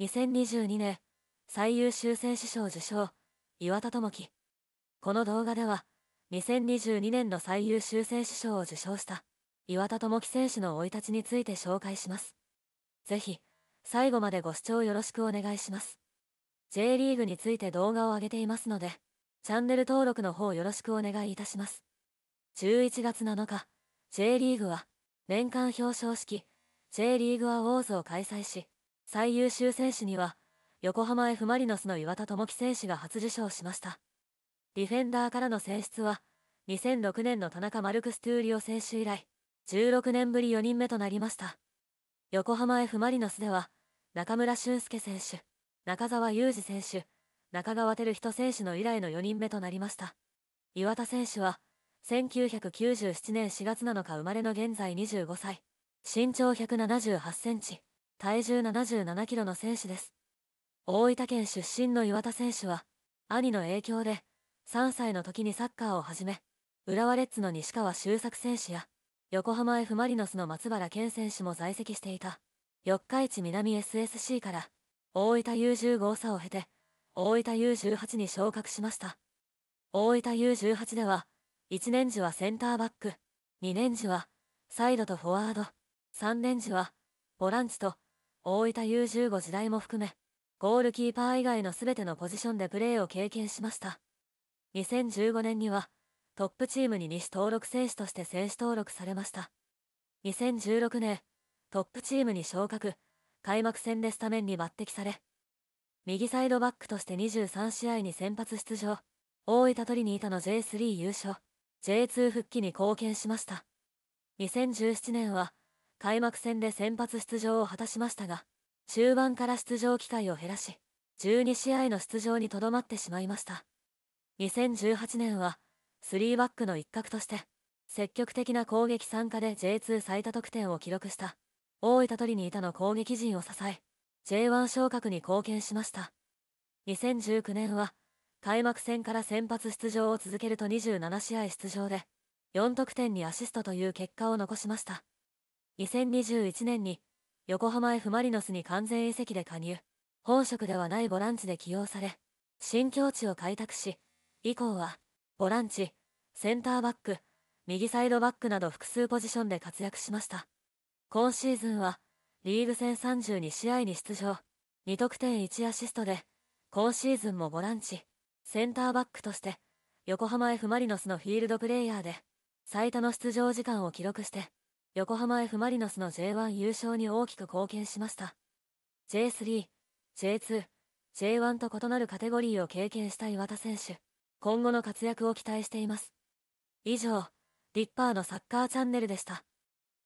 2022年最優秀選手賞受賞岩田智樹この動画では2022年の最優秀選手賞を受賞した岩田智樹選手の生い立ちについて紹介しますぜひ最後までご視聴よろしくお願いします J リーグについて動画を上げていますのでチャンネル登録の方よろしくお願いいたします11月7日 J リーグは年間表彰式 J リーグアウォーズを開催し最優秀選手には横浜 F・ マリノスの岩田智樹選手が初受賞しましたディフェンダーからの選出は2006年の田中マルクス・トゥーリオ選手以来16年ぶり4人目となりました横浜 F・ マリノスでは中村俊輔選手中澤裕二選手中川照人選手の以来の4人目となりました岩田選手は1997年4月7日生まれの現在25歳身長178センチ体重77キロの選手です。大分県出身の岩田選手は、兄の影響で、3歳の時にサッカーを始め、浦和レッズの西川周作選手や、横浜 F・ マリノスの松原健選手も在籍していた、四日市南 SSC から、大分 U15 差を経て、大分 U18 に昇格しました。大分 U18 では、1年時はセンターバック、2年時はサイドとフォワード、3年時はボランチと大分 U15 時代も含め、ゴールキーパー以外の全てのポジションでプレーを経験しました。2015年には、トップチームに西登録選手として選手登録されました。2016年、トップチームに昇格、開幕戦でスタメンに抜擢され、右サイドバックとして23試合に先発出場、大分トリニータの J3 優勝、J2 復帰に貢献しました。2017年は、開幕戦で先発出場を果たしましたが、中盤から出場機会を減らし、12試合の出場にとどまってしまいました。2018年は、3バックの一角として、積極的な攻撃参加で J2 最多得点を記録した、大分鳥にいたの攻撃陣を支え、J1 昇格に貢献しました。2019年は、開幕戦から先発出場を続けると27試合出場で、4得点にアシストという結果を残しました。2021年に横浜 F・ マリノスに完全移籍で加入本職ではないボランチで起用され新境地を開拓し以降はボランチセンターバック右サイドバックなど複数ポジションで活躍しました今シーズンはリーグ戦32試合に出場2得点1アシストで今シーズンもボランチセンターバックとして横浜 F・ マリノスのフィールドプレーヤーで最多の出場時間を記録して横浜 F・ マリノスの J1 優勝に大きく貢献しました。J3、J2、J1 と異なるカテゴリーを経験した岩田選手、今後の活躍を期待しています。以上、リッパーのサッカーチャンネルでした。